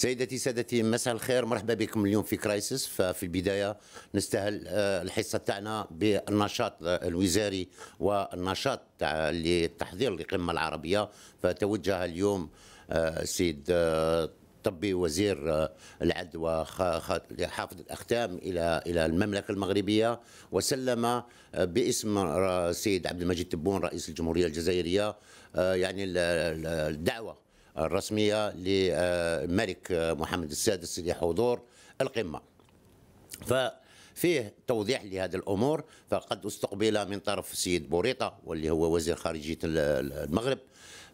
سيدتي سادتي مساء الخير مرحبا بكم اليوم في كرايسس ففي البدايه نستاهل آه، الحصه تاعنا بالنشاط آه، الوزاري والنشاط تاع التحضير للقمه العربيه فتوجه اليوم السيد آه، طبي وزير العدوى وحافظ الاختام الى الى المملكه المغربيه وسلم باسم السيد عبد المجيد تبون رئيس الجمهوريه الجزائريه يعني الدعوه الرسمية للملك محمد السادس لحضور القمة ففيه توضيح لهذه الأمور فقد استقبل من طرف السيد بوريطة واللي هو وزير خارجية المغرب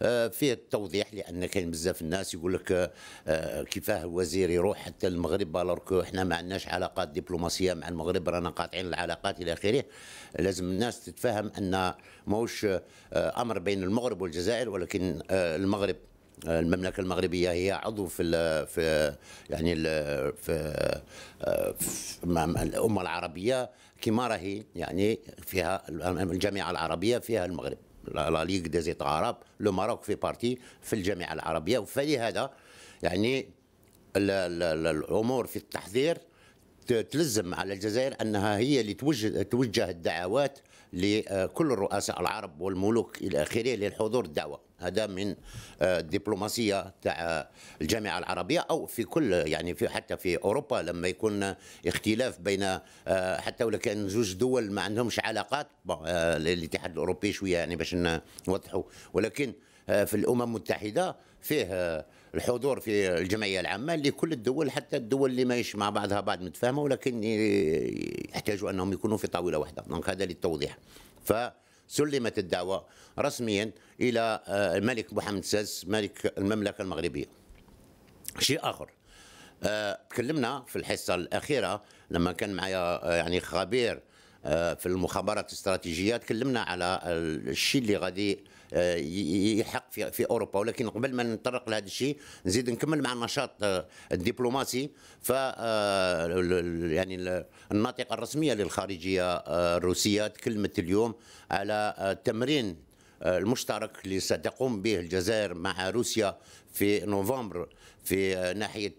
آه، فيه التوضيح لان كاين بزاف الناس يقول لك آه، كيفاه الوزير يروح حتى المغرب الوغ احنا ما عندناش علاقات دبلوماسيه مع المغرب رانا قاطعين العلاقات الى اخره لازم الناس تتفهم ان ماهوش آه، امر بين المغرب والجزائر ولكن المغرب المملكه المغربيه هي عضو في الـ في يعني الـ في, في آه، الامه العربيه كما راهي يعني فيها الجامعه العربيه فيها المغرب لا ليغ دي زيت عرب لو ماروك في بارتي في الجامعه العربيه فلهذا يعني الـ الـ الـ الامور في التحذير تلزم على الجزائر انها هي اللي توجه توجه الدعوات لكل الرؤساء العرب والملوك الى اخره للحضور الدعوه هذا من آه، الدبلوماسيه تاع الجامعه العربيه او في كل يعني في حتى في اوروبا لما يكون اختلاف بين آه، حتى ولو كان زوج دول ما عندهمش علاقات آه، الاتحاد الاوروبي شويه يعني باش نوضحوا ولكن في الامم المتحده فيه الحضور في الجمعيه العامه لكل الدول حتى الدول اللي ماهيش مع بعضها بعض متفاهمه ولكن يحتاجوا انهم يكونوا في طاوله واحده دونك هذا للتوضيح فسلمت الدعوه رسميا الى آه، الملك محمد السادس ملك المملكه المغربيه شيء اخر آه، تكلمنا في الحصه الاخيره لما كان معايا آه، يعني خبير في المخابرات الاستراتيجيه تكلمنا على الشيء اللي غادي يلحق في في اوروبا ولكن قبل ما نتطرق لهذا الشيء نزيد نكمل مع النشاط آه، الدبلوماسي ف آه، يعني الناطقه الرسميه للخارجيه آه، الروسيه تكلمت اليوم على تمرين المشترك اللي ستقوم به الجزائر مع روسيا في نوفمبر في ناحيه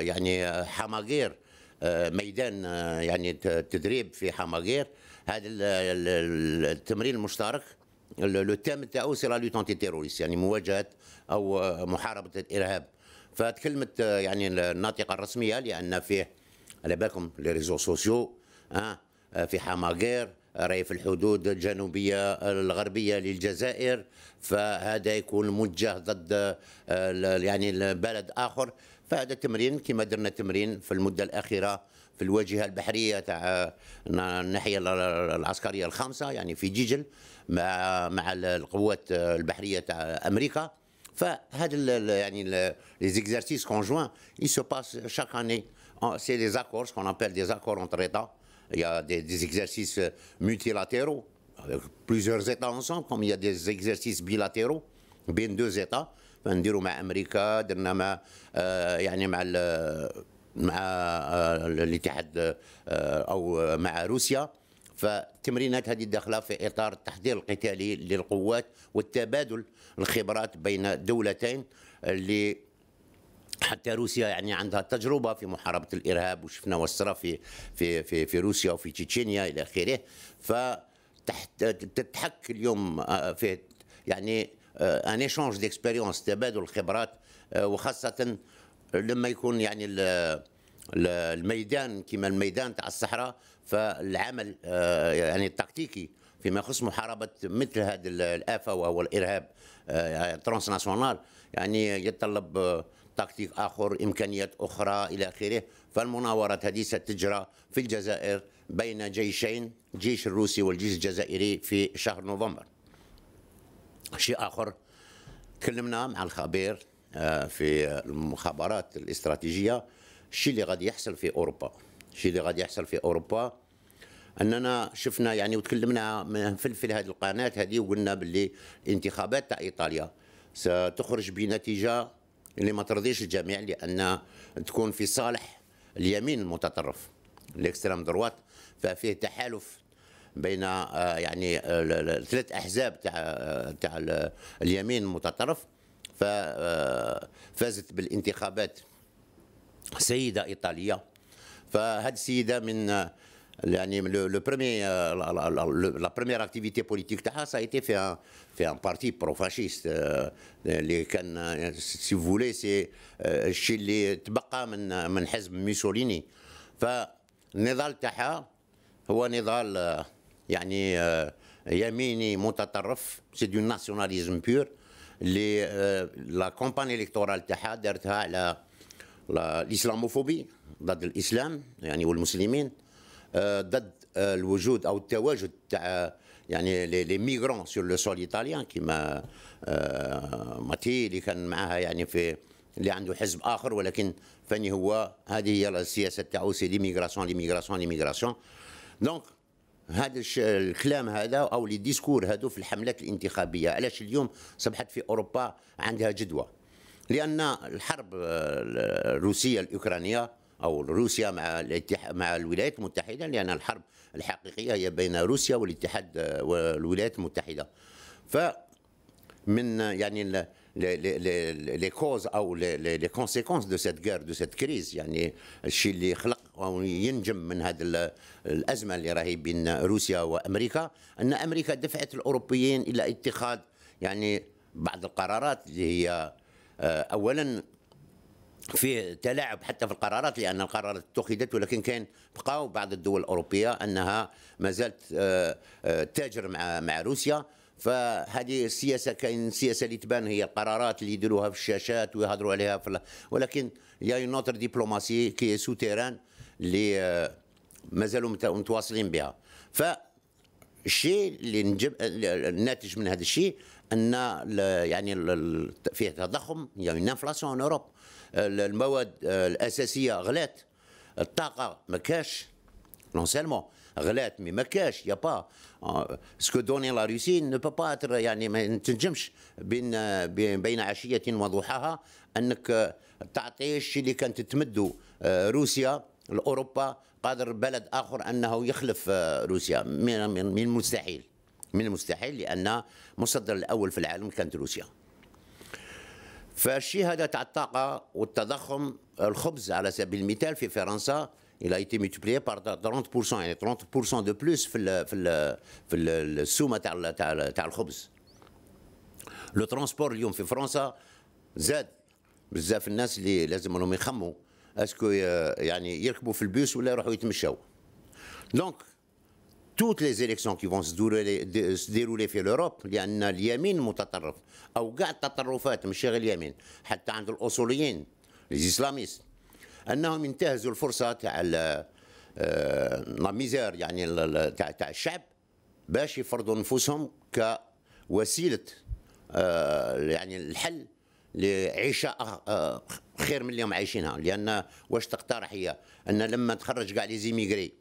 يعني حماغير ميدان يعني تدريب في حماغير هذا التمرين المشترك لو تيم تاعو سي لا لوت انتي تيروريست يعني مواجهه او آه، محاربه الارهاب فتكلمت آه، يعني الناطقه الرسميه لان فيه على بالكم لي ريزو سوسيو ها في حماغير راهي في الحدود الجنوبيه الغربيه للجزائر فهذا يكون موجه ضد آه، يعني بلد اخر فهذا تمرين كما درنا تمرين في المده الاخيره في الواجهه البحريه تاع الناحيه العسكريه الخامسه يعني في جيجل مع مع القوات البحريه تاع امريكا فهذا يعني لي زيكزارسيس كونجوان اي سو باس شاك اني سي لي زاكور سكون ابل دي زاكور انتر ايتا يا دي زيكزارسيس des, des exercices multilatéraux avec plusieurs États ensemble, comme il y a des exercices bilatéraux, États. نديروا مع امريكا درنا مع آه، يعني مع مع آه، الاتحاد آه، او مع روسيا فالتمرينات هذه داخله في اطار التحضير القتالي للقوات والتبادل الخبرات بين الدولتين اللي حتى روسيا يعني عندها تجربه في محاربه الارهاب وشفنا وصرا في في في في روسيا وفي تشيتشينيا الى اخره فتحت تتحك اليوم في يعني آه، ان ايشونج ديكسبيريونس تبادل خبرات آه، وخاصه لما يكون يعني الميدان كما الميدان تاع الصحراء فالعمل آه، يعني التكتيكي فيما يخص محاربه مثل هذه الافه وهو الارهاب يعني ترانس ناسيونال يعني يتطلب تكتيك اخر امكانيات اخرى الى اخره فالمناورات هذه ستجرى في الجزائر بين جيشين الجيش الروسي والجيش الجزائري في شهر نوفمبر شيء اخر تكلمنا مع الخبير آه، في المخابرات الاستراتيجيه الشيء اللي غادي يحصل في اوروبا الشيء اللي غادي يحصل في اوروبا اننا شفنا يعني وتكلمنا من في هذه القناه هذه وقلنا باللي الانتخابات تاع ايطاليا ستخرج بنتيجه اللي ما ترضيش الجميع لان تكون في صالح اليمين المتطرف الاكستريم دروات ففيه تحالف بين آه، يعني آه، ثلاث احزاب تاع آه، تاع اليمين المتطرف فازت بالانتخابات سيده ايطاليه فهاد السيده من يعني لو بريمي لا بروميير اكتيفيتي بوليتيك تاعها سا ايتي في ان في ان بارتي برو فاشيست اللي كان سي فولي سي الشيء اللي تبقى من من حزب ميسوليني فالنضال تاعها هو نضال يعني آه، يميني متطرف سي دو ناسيوناليزم بيور اللي لا كومباني الكتورال تاعها دارتها على الاسلاموفوبي ضد الاسلام يعني والمسلمين آه، ضد آه، الوجود او التواجد تاع يعني لي ميغرون سور لو سول ايطاليان كيما ماتي اللي كان معاها يعني في اللي عنده حزب اخر ولكن فاني هو هذه هي السياسه تاعو سي ليميغراسيون ليميغراسيون ليميغراسيون دونك هذا الكلام هذا او لي ديسكور هادو في الحملات الانتخابيه علاش اليوم صبحت في اوروبا عندها جدوى لان الحرب آه، الروسيه الاوكرانيه او روسيا مع الاتحاد مع الولايات المتحده لان الحرب الحقيقيه هي بين روسيا والاتحاد آه، والولايات المتحده ف من يعني لي كوز او لي كونسيكونس دو سيت غير دو سيت كريز يعني الشيء اللي خلق وينجم من هذه الازمه اللي راهي بين روسيا وامريكا ان امريكا دفعت الاوروبيين الى اتخاذ يعني بعض القرارات اللي هي آه، اولا في تلاعب حتى في القرارات لان القرارات اتخذت ولكن كان بقاو بعض الدول الاوروبيه انها ما زالت آه، آه، تاجر مع مع روسيا فهذه السياسه كاين السياسه اللي تبان هي القرارات اللي يديروها في الشاشات ويهضروا عليها في ولكن يا نوتر ديبلوماسي كي سو تيران اللي آه، مازالوا متواصلين بها فالشيء اللي نجب الناتج من هذا الشيء ان يعني فيه تضخم يعني انفلاسيون اوروب المواد آه، الاساسيه غلات الطاقه ما كاش نون سيلمون غلات مي ما كاش يا با سكو دوني لا روسي نو با يعني ما تنجمش بين بين عشيه وضحاها انك تعطي الشيء اللي كانت تمدو آه، روسيا لاوروبا قادر بلد اخر انه يخلف آه، روسيا من المستحيل من المستحيل لان مصدر الاول في العالم كانت روسيا فالشيء هذا تاع الطاقه والتضخم الخبز على سبيل المثال في فرنسا il a été multiplié par 30% يعني 30% de plus في ال في في السومه تاع تاع تاع الخبز لو ترونسبور اليوم في فرنسا زاد بزاف الناس اللي لازم لهم يخموا اسكو آه، يعني يركبوا في البيوس ولا يروحوا يتمشوا دونك توت لي زيليكسيون كي فون سديرولي في لوروب لان اليمين متطرف او كاع التطرفات مش غير اليمين حتى عند الاصوليين الاسلاميست انهم ينتهزوا الفرصه تاع آه، لا ميزير يعني تاع تاع الشعب باش يفرضوا نفوسهم كوسيله آه، يعني الحل Les Parce que, immigrés,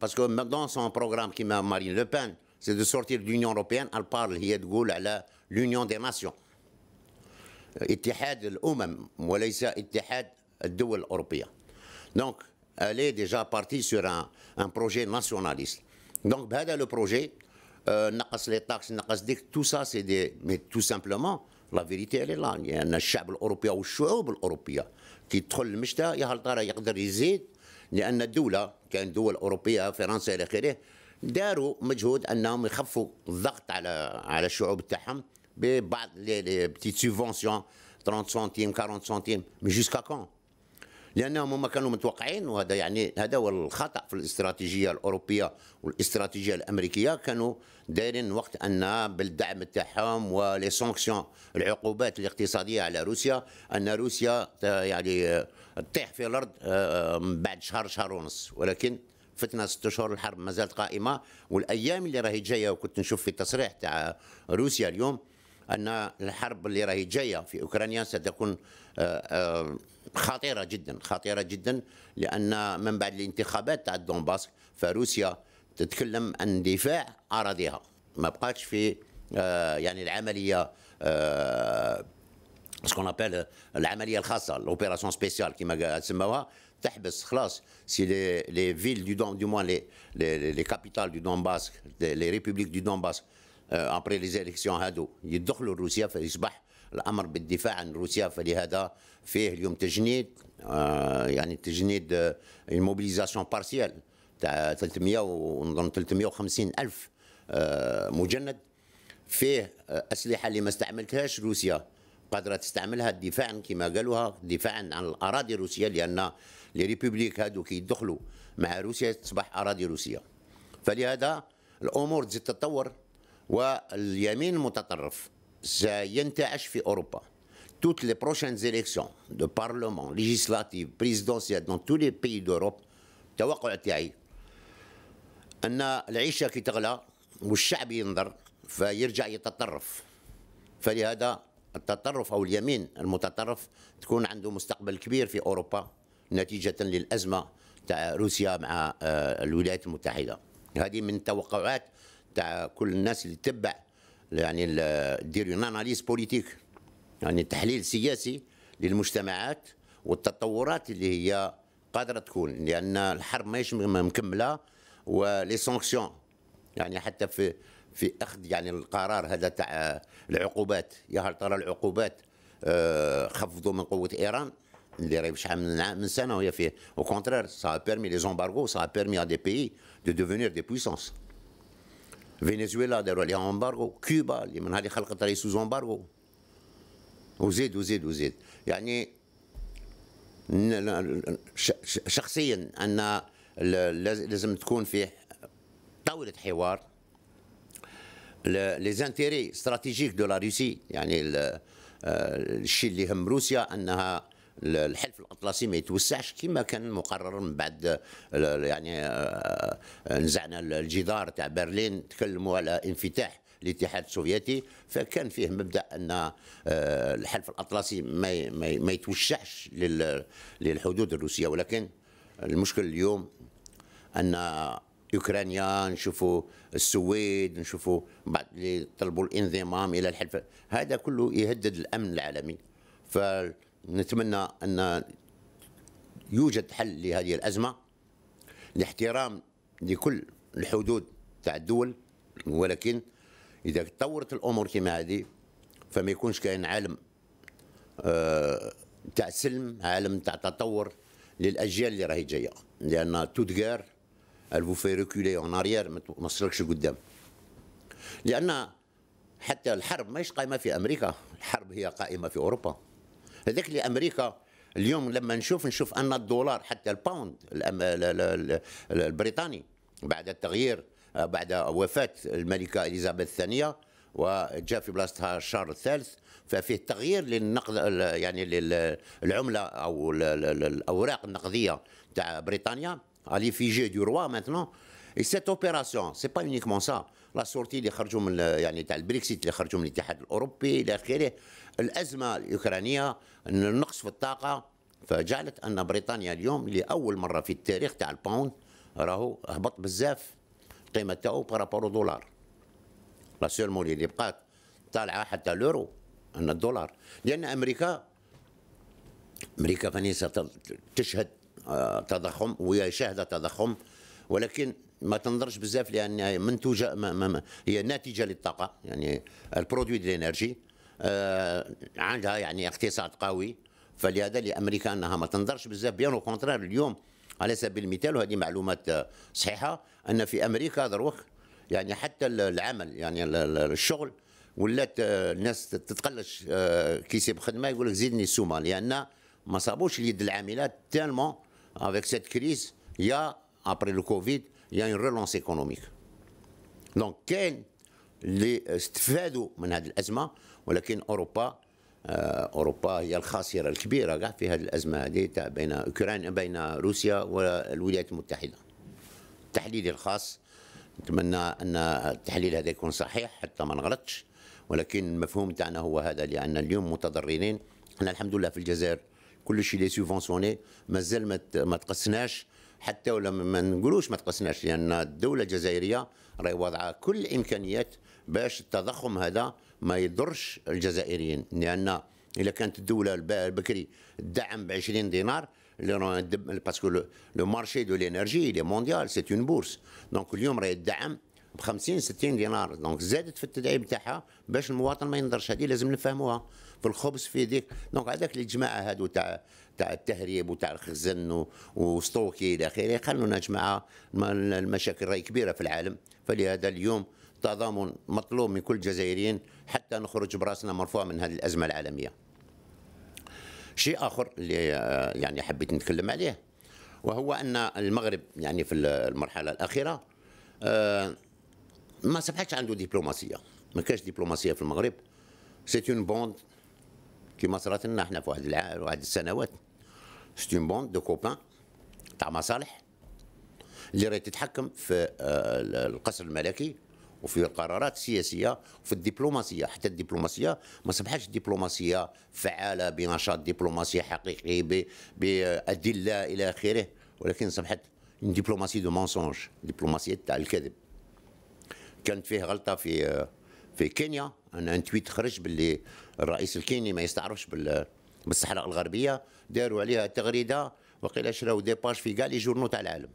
parce que maintenant, c'est un programme qui m'a Marine le Pen, c'est de sortir de l'Union européenne, Elle parle de l'Union des Nations. L'Union des Nations, et l'Union des européens. Donc, elle est déjà partie sur un projet nationaliste. Donc, c'est ce projet. On euh، les taxes, Tout ça, c'est des... Mais tout simplement... لا فيريتي الي لان يعني الشعب الاوروبي او الشعوب الاوروبيه كي تدخل المشتى يا هل ترى يقدر يزيد لان الدوله كان دول اوروبيه فرنسا الى اخره داروا مجهود انهم يخفوا الضغط على على الشعوب تاعهم ببعض لي بتيت سوفونسيون 30 سنتيم 40 سنتيم مي جوسكا كون لانهم هما كانوا متوقعين وهذا يعني هذا هو الخطا في الاستراتيجيه الاوروبيه والاستراتيجيه الامريكيه كانوا دايرين وقت ان بالدعم تاعهم ولي سانكسيون العقوبات الاقتصاديه على روسيا ان روسيا يعني تطيح في الارض آه، آه، بعد شهر شهر ونص ولكن فتنا ست شهور الحرب ما زالت قائمه والايام اللي راهي جايه وكنت نشوف في التصريح تاع روسيا اليوم ان الحرب اللي راهي جايه في اوكرانيا ستكون آه، خطيره جدا خطيره جدا لان من بعد الانتخابات تاع دونباس فروسيا تتكلم عن دفاع اراضيها ما بقاتش في آه، يعني العمليه سكون آه، ابل العمليه الخاصه لوبيراسيون سبيسيال كما سموها تحبس خلاص سي لي لي فيل دو دون دو موان لي لي كابيتال دو دونباسك لي ريبوبليك دو دونباسك ابري لي زيليكسيون هادو يدخلوا روسيا فيصبح الامر بالدفاع عن روسيا فلهذا فيه اليوم تجنيد آه، يعني تجنيد الموبيليزاسيون آه، بارسيال تاع 300 ونظن 350 الف آه، مجند فيه اسلحه اللي ما استعملتهاش روسيا قادره تستعملها دفاعا كما قالوها دفاعا عن الاراضي الروسيه لان لي ريبوبليك هادو كي يدخلوا مع روسيا تصبح اراضي روسيه فلهذا الامور تزيد تتطور واليمين المتطرف سينتعش في أوروبا toutes les prochaines élections de parlement, législative, présidentielle dans tous les pays d'Europe التوقع تاعي أن العيشة كي تغلى والشعب ينظر فيرجع يتطرف فلهذا التطرف أو اليمين المتطرف تكون عنده مستقبل كبير في أوروبا نتيجة للأزمة تاع روسيا مع آه، الولايات المتحدة هذه من توقعات تاع كل الناس اللي تتبع يعني دير اون اناليز بوليتيك يعني تحليل سياسي للمجتمعات والتطورات اللي هي قادره تكون لان الحرب ماهيش مكمله ولي سانكسيون يعني حتى في في اخذ يعني القرار هذا تاع العقوبات يا هل ترى العقوبات آه، خفضوا من قوه ايران اللي راهي شحال من من سنه وهي فيه او كونترير سا بيرمي لي زومبارغو سا بيرمي ا دي بيي دو دوفونير دي بويسونس فنزويلا داروا عليها امبارغو كوبا اللي من هذه خلقت رئيس سوز امبارغو وزيد وزيد وزيد يعني شخصيا ان لازم تكون في طاوله حوار لي زانتيري استراتيجيك دو لا روسي يعني آه، الشيء اللي يهم روسيا انها الحلف الاطلسي ما يتوسعش كما كان مقرر من بعد يعني آه، آه، نزعنا الجدار تاع برلين تكلموا على انفتاح الاتحاد السوفيتي فكان فيه مبدا ان آه، الحلف الاطلسي ما ما يتوسعش للحدود الروسيه ولكن المشكل اليوم ان اوكرانيا نشوفوا السويد نشوفوا بعض اللي طلبوا الانضمام الى الحلف هذا كله يهدد الامن العالمي ف نتمنى أن يوجد حل لهذه الأزمة لاحترام لكل الحدود تاع الدول ولكن إذا تطورت الأمور كما هذه فما يكونش كاين عالم آه، تاع سلم عالم تاع تطور للأجيال اللي راهي جاية لأن تودغار الفو في ريكولي اون اريير ما توصلكش لقدام لأن حتى الحرب ماهيش قائمة في أمريكا الحرب هي قائمة في أوروبا هذاك اللي امريكا اليوم لما نشوف نشوف ان الدولار حتى الباوند البريطاني بعد التغيير آه، بعد وفاه الملكه اليزابيث الثانيه وجاء في بلاصتها شارل الثالث ففيه تغيير للنقد يعني للعمله او الاوراق النقديه تاع بريطانيا الي في جي دو روا ماتنون اي سيت اوبيراسيون سي با اونيكمون سا لا سورتي اللي خرجوا من يعني تاع البريكسيت اللي خرجوا من الاتحاد الاوروبي الى اخره الأزمة الأوكرانية النقص في الطاقة فجعلت أن بريطانيا اليوم لأول مرة في التاريخ تاع الباوند راهو هبط بزاف القيمة تاعو بارابور دولار لا مولي اللي بقات طالعة حتى لورو أن الدولار لأن أمريكا أمريكا فانيسة تشهد آه، تضخم وهي شاهدة تضخم ولكن ما تنظرش بزاف لأنها منتوجة هي ناتجة للطاقة يعني البرودوي دي آه، عندها يعني اقتصاد قوي فلهذا لامريكا انها ما تنظرش بزاف بيان او كونترار اليوم على سبيل المثال وهذه معلومات آه، صحيحه ان في امريكا دروك يعني حتى العمل يعني الشغل ولات آه، الناس تتقلش كيسيب خدمه يقول لك زيدني السومه لان ما صابوش اليد العاملات تالمون افيك سيت كريز يا ابري لو كوفيد يا اون ريلونس ايكونوميك دونك كاين اللي استفادوا من هذه الازمه ولكن أوروبا آه، اوروبا هي الخاسره الكبيره كاع في هذه الازمه هذه تاع بين اوكرانيا بين روسيا والولايات المتحده تحليلي الخاص نتمنى ان التحليل هذا يكون صحيح حتى ما نغلطش ولكن المفهوم تاعنا هو هذا لان اليوم متضررين احنا الحمد لله في الجزائر كل شيء لي سوفونسوني مازال ما, تقسناش حتى ولا ما نقولوش ما تقسناش لان الدوله الجزائريه راهي واضعه كل الامكانيات باش التضخم هذا ما يضرش الجزائريين لان الا كانت الدوله البكري الدعم ب 20 دينار باسكو لو مارشي دو لينيرجي لي مونديال سيت اون بورس دونك اليوم راه الدعم ب 50 60 دينار دونك زادت في التدعيم تاعها باش المواطن ما ينضرش هذه لازم نفهموها في الخبز في ديك دونك هذاك الجماعه هادو تاع تاع التهريب وتاع الخزن وستوكي الى اخره خلونا يا جماعه المشاكل راهي كبيره في العالم فلهذا اليوم تضامن مطلوب من كل الجزائريين حتى نخرج براسنا مرفوع من هذه الازمه العالميه. شيء اخر اللي آه، يعني حبيت نتكلم عليه وهو ان المغرب يعني في المرحله الاخيره آه، ما صبحتش عنده دبلوماسيه ما كاش دبلوماسيه في المغرب سي اون بوند كما صرات لنا احنا في واحد العام واحد السنوات سي اون بوند دو كوبان تاع مصالح اللي راهي تتحكم في آه، القصر الملكي وفي القرارات السياسيه وفي الدبلوماسيه حتى الدبلوماسيه ما اصبحتش دبلوماسيه فعاله بنشاط دبلوماسي حقيقي بادله الى اخره ولكن سمحت دبلوماسي دو مونسونج دبلوماسيه تاع الكذب كانت فيه غلطه في في كينيا انا انتويت تويت خرج باللي الرئيس الكيني ما يستعرفش بالصحراء الغربيه داروا عليها تغريده وقيل شراو دي باش في كاع لي جورنو تاع العالم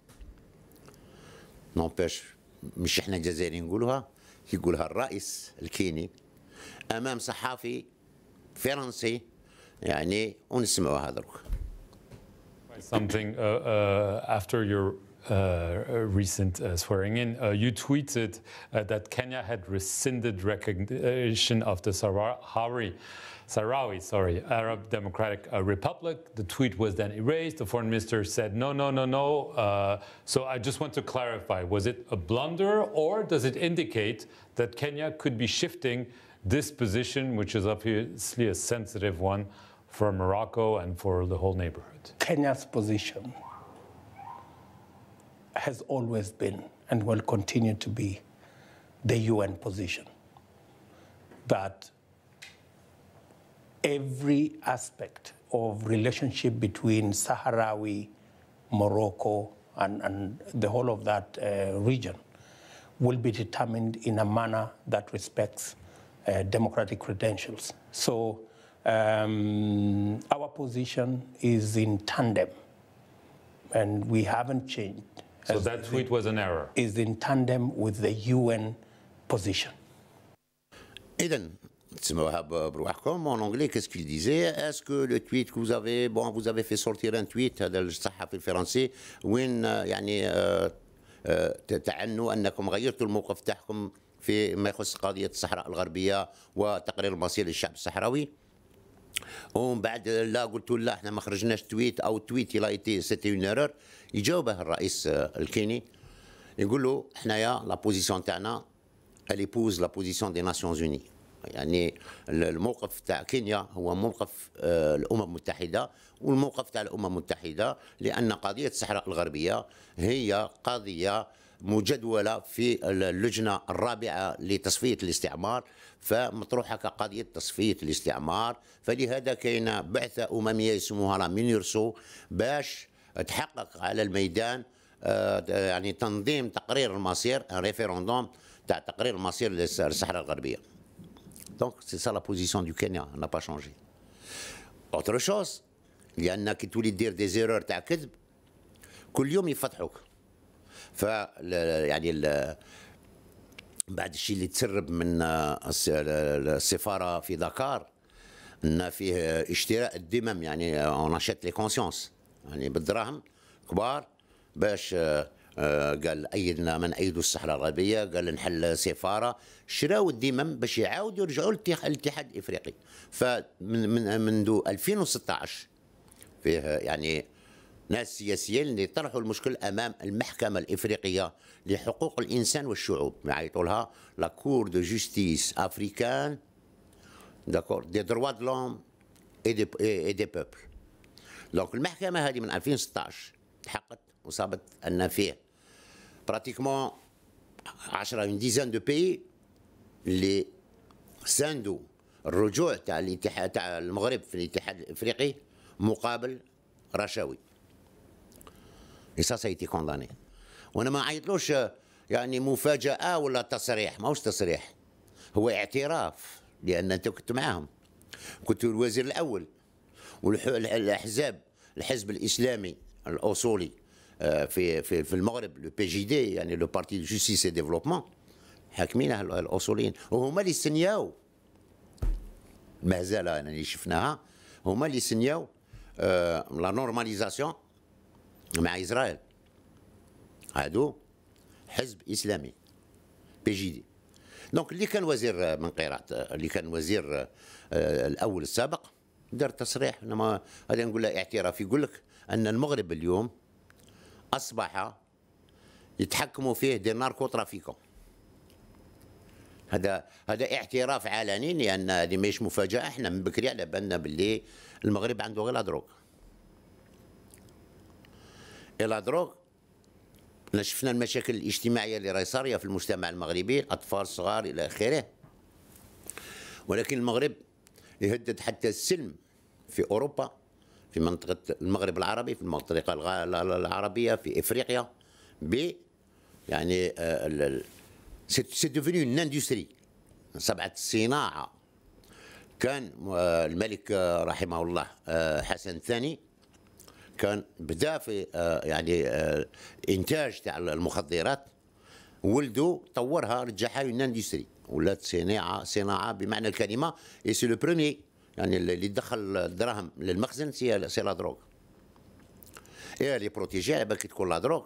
نونباش مش احنا الجزائريين نقولها يقولها الرئيس الكيني امام صحافي فرنسي يعني ونسمعوها دروك something uh, uh, after your Uh, recent uh, swearing in, uh, you tweeted uh, that Kenya had rescinded recognition of the Sahrawi Sahrawi, sorry, Arab Democratic uh, Republic. The tweet was then erased. The foreign minister said, no, no, no, no. Uh, so I just want to clarify was it a blunder or does it indicate that Kenya could be shifting this position, which is obviously a sensitive one for Morocco and for the whole neighborhood? Kenya's position has always been and will continue to be the UN position that every aspect of relationship between Sahrawi, Morocco, and, and the whole of that uh, region will be determined in a manner that respects uh, democratic credentials. So um, our position is in tandem, and we haven't changed. So that tweet was an error. Is in tandem with the UN position. Eden, Euh, en anglais, qu'est-ce qu'il disait Est-ce que le tweet que vous avez, bon, vous avez fait sortir un tweet, هذا الصحفي الفرنسي, وين يعني تعنوا انكم غيرتوا الموقف تاعكم في ما يخص قضيه الصحراء الغربيه وتقرير مصير الشعب الصحراوي ومن بعد لا قلت لا احنا ما خرجناش تويت او تويت اي تي سيتي اون ايرور يجاوبه الرئيس الكيني يقول له حنايا لا بوزيسيون تاعنا اللي بوز لا بوزيسيون دي ناسيونز اوني يعني الموقف تاع كينيا هو موقف آه، الامم المتحده والموقف تاع الامم المتحده لان قضيه الصحراء الغربيه هي قضيه مجدوله في اللجنه الرابعه لتصفيه الاستعمار فمطروحه كقضيه تصفيه الاستعمار فلهذا كاين بعثه امميه يسموها لا مينيرسو باش تحقق على الميدان آه، يعني تنظيم تقرير المصير ريفيروندوم تاع تقرير المصير للصحراء الغربيه Donc c'est ça la position du Kenya, n'a pas changé. Autre chose, il y en a qui tous les dire des erreurs تاع كذب كل يوم يفتحوك ف يعني بعد الشيء اللي تسرب من آه، السفاره في دكار ان فيه اشتراء الدمم يعني اون اشيت لي كونسيونس يعني بالدراهم كبار باش آه، آه، قال ايدنا من ايدوا الصحراء الغربيه قال نحل سفاره شراو الديمم باش يعاودوا يرجعوا للاتحاد الافريقي فمن من منذ 2016 فيه يعني ناس سياسيين اللي طرحوا المشكل امام المحكمه الافريقيه لحقوق الانسان والشعوب يعيطوا لها لا كور دو جوستيس افريكان داكور دي دروا دو لوم اي دي بوبل دونك المحكمه هذه من 2016 تحققت وصابت النافيه براتيكمون 10 اون ديزان دو بيي اللي ساندوا الرجوع تاع الاتحاد تاع المغرب في الاتحاد الافريقي مقابل رشاوي اي سا سايتي كونداني وانا ما عيطلوش يعني مفاجاه ولا تصريح ماهوش تصريح هو اعتراف لان انت كنت معاهم كنت الوزير الاول والاحزاب الحزب الاسلامي الاصولي Euh, في في في المغرب لو بي جي دي يعني لو بارتي دو جوستيس ديفلوبمون حاكمين الاصوليين وهما اللي سنياو المهزله انا اللي شفناها هما اللي سنياو لا نورماليزاسيون مع اسرائيل هادو حزب اسلامي بي جي دي دونك اللي كان وزير من قيرات اللي كان وزير آه، الاول السابق دار تصريح انما غادي نقول له اعتراف يقول لك ان المغرب اليوم اصبح يتحكموا فيه دي ناركو ترافيكون هذا هذا اعتراف علني لان هذه ماهيش مفاجاه احنا من بكري على بالنا باللي المغرب عنده غير لا لا دروغ احنا شفنا المشاكل الاجتماعيه اللي راهي صاريه في المجتمع المغربي الاطفال الصغار الى اخره ولكن المغرب يهدد حتى السلم في اوروبا في منطقة المغرب العربي في المنطقة العربية في إفريقيا ب يعني سي ديفوني اون اندستري سبعة الصناعة كان آه، الملك آه، رحمه الله آه، حسن الثاني كان بدا في يعني انتاج تاع المخدرات ولده طورها رجعها اون اندستري ولات صناعه صناعه بمعنى الكلمه اي سي لو بروميي يعني اللي دخل الدراهم للمخزن سي سي لا دروغ ايه اللي بروتيجي بالك تكون لا دروغ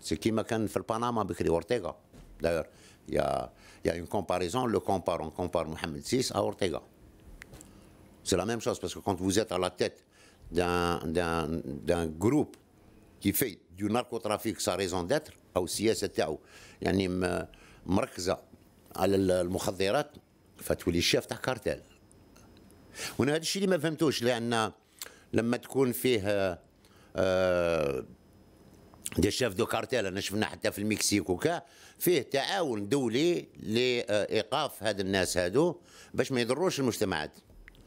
سي كيما كان في البنما بكري اورتيغا داير يا يا اون كومباريزون لو كومبار اون كومبار محمد سيس ا اورتيغا سي لا ميم شوز باسكو كونت فوز ات ا لا تيت دان دان دان جروب qui fait du narcotrafic sa raison d'être او السياسه تاعو يعني مركزه على المخدرات فتولي الشيف تاع كارتيل وانا هذا الشيء اللي ما فهمتوش لان لما تكون فيه آه، دي شيف دو كارتيل انا شفنا حتى في المكسيك وكا فيه تعاون دولي لايقاف هاد الناس هادو باش ما يضروش المجتمعات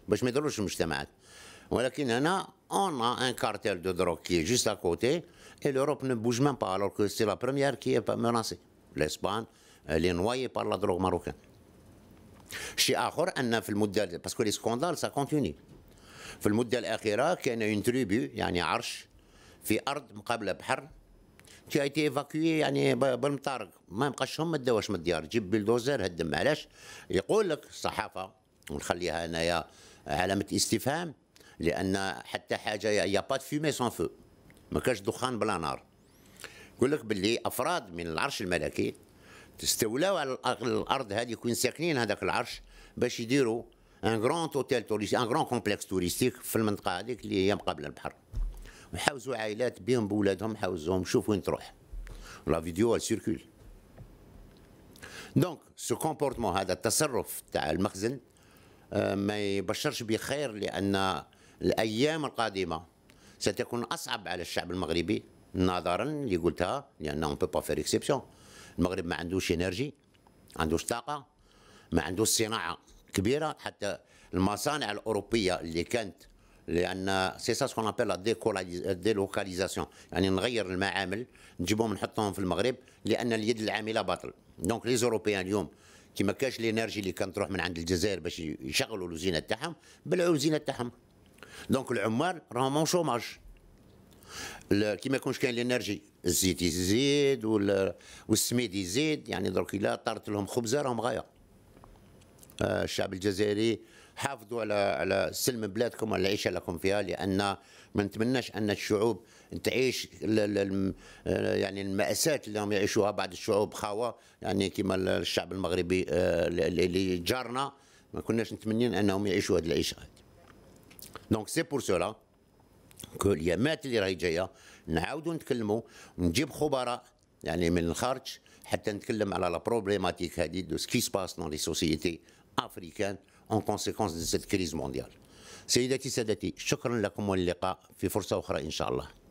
باش ما يضروش المجتمعات ولكن هنا اون ان كارتيل دو دروك كي جوست ا كوتي اي لوروب نو بوج مام با الوغ كو سي لا بروميير كي با menacée l'Espagne elle est noyée par la drogue marocaine شيء اخر ان في المده باسكو لي سكوندال سا كونتيني في المده الاخيره كان اون تريبي يعني عرش في ارض مقابله بحر كي ايتي ايفاكوي يعني بالمطارق ما بقاش هم ما من الديار جيب بلدوزر هدم علاش يقول لك الصحافه ونخليها انايا علامه استفهام لان حتى حاجه يا با فيمي سون فو ما كاش دخان بلا نار يقول لك باللي افراد من العرش الملكي تستولوا على الارض هذه كون ساكنين هذاك العرش باش يديروا ان غران توتيل توريستيك ان غران كومبلكس توريستيك في المنطقه هذيك اللي هي مقابله البحر وحاوزوا عائلات بهم بولادهم حاوزوهم شوف وين تروح لا فيديو سيركول دونك سو كومبورتمون هذا التصرف تاع المخزن آه، ما يبشرش بخير لان الايام القادمه ستكون اصعب على الشعب المغربي نظرا اللي قلتها لان اون بو با فير اكسبسيون المغرب ما عندوش انرجي ما عندوش طاقه ما عندوش صناعه كبيره حتى المصانع الاوروبيه اللي كانت لان سي سا سكون ابل لا ديلوكاليزاسيون يعني نغير المعامل نجيبهم نحطهم في المغرب لان اليد العامله باطل دونك لي زوروبيان اليوم كي ما كاش الانرجي اللي كانت تروح من عند الجزائر باش يشغلوا الوزينه تاعهم بلعوا الوزينه تاعهم دونك العمال راهم شوماج كي ما يكونش كاين الانرجي الزيت يزيد والسميد يزيد يعني درك الا طارت لهم خبزه راهم غايه آه، الشعب الجزائري حافظوا على على سلم بلادكم على العيشه لكم فيها لان ما نتمناش ان الشعوب تعيش آه، يعني المأساة اللي هم يعيشوها بعض الشعوب خاوه يعني كما الشعب المغربي اللي آه، جارنا ما كناش نتمنين انهم يعيشوا هذه العيشه دونك سي بور سولا الايامات اللي راهي جايه نعاودوا نتكلموا ونجيب خبراء يعني من الخارج حتى نتكلم على لا بروبليماتيك هادي دو سكي سباس دون لي سوسيتي افريكان اون كونسيكونس دو سيت كريز مونديال سيداتي سادتي شكرا لكم واللقاء في فرصه اخرى ان شاء الله